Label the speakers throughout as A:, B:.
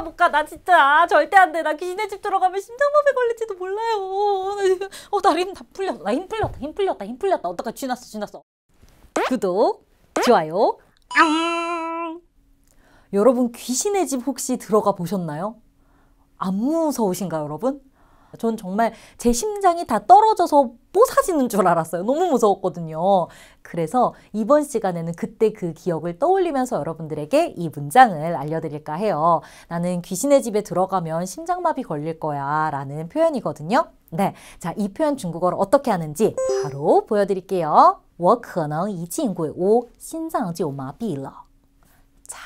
A: 가못 가. 나 진짜 아, 절대 안 돼. 나 귀신의 집 들어가면 심장마비 걸릴지도 몰라요. 어, 나힘 다 풀렸어. 나힘 풀렸다.
B: 힘 풀렸다. 힘 풀렸다. 어떡해.
A: 쥐났어. 쥐났어.
B: 구독, 좋아요, 여러분 귀신의 집 혹시 들어가 보셨나요? 안 무서우신가요, 여러분? 전 정말 제 심장이 다 떨어져서 뽀사지는 줄 알았어요. 너무 무서웠거든요. 그래서 이번 시간에는 그때 그 기억을 떠올리면서 여러분들에게 이 문장을 알려드릴까 해요. 나는 귀신의 집에 들어가면 심장마비 걸릴 거야 라는 표현이거든요. 네, 자이 표현 중국어로 어떻게 하는지 바로 보여드릴게요. 我可能一进鬼屋，心脏就麻痹了。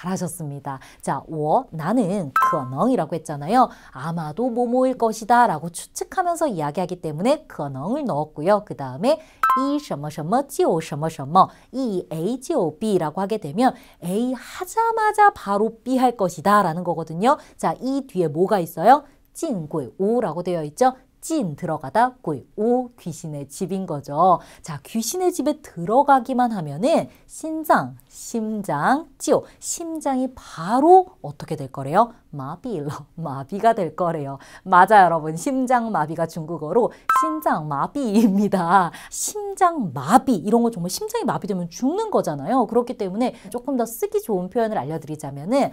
B: 잘하셨습니다. 자, 我 나는 그어이라고 했잖아요. 아마도 뭐뭐일 것이다 라고 추측하면서 이야기하기 때문에 그어을 넣었고요. 그 다음에 이什么什么就什么什么이 A 就 B라고 하게 되면 A 하자마자 바로 B 할 것이다 라는 거거든요. 자, 이 뒤에 뭐가 있어요? 찐贵우라고 되어 있죠. 찐 들어가다 꼬이 오 귀신의 집인 거죠. 자 귀신의 집에 들어가기만 하면은 신장, 심장, 찌오 심장이 바로 어떻게 될 거래요? 마비로 마비가 될 거래요. 맞아 여러분 심장 마비가 중국어로 신장 마비입니다. 심 심장 마비 이런 거 정말 심장이 마비되면 죽는 거잖아요. 그렇기 때문에 조금 더 쓰기 좋은 표현을 알려드리자면은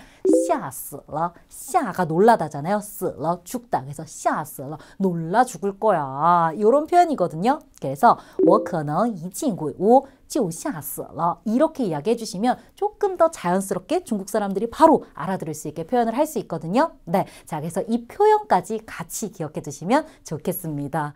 B: 샤스러 샤가 놀라다잖아요. 스러 죽다 그래서 샤스러 놀라 죽을 거야 이런 표현이거든요. 그래서 我可能一进鬼屋就吓死了 이렇게 이야기해 주시면 조금 더 자연스럽게 중국 사람들이 바로 알아들을 수 있게 표현을 할 수 있거든요. 네, 자 그래서 이 표현까지 같이 기억해 두시면 좋겠습니다.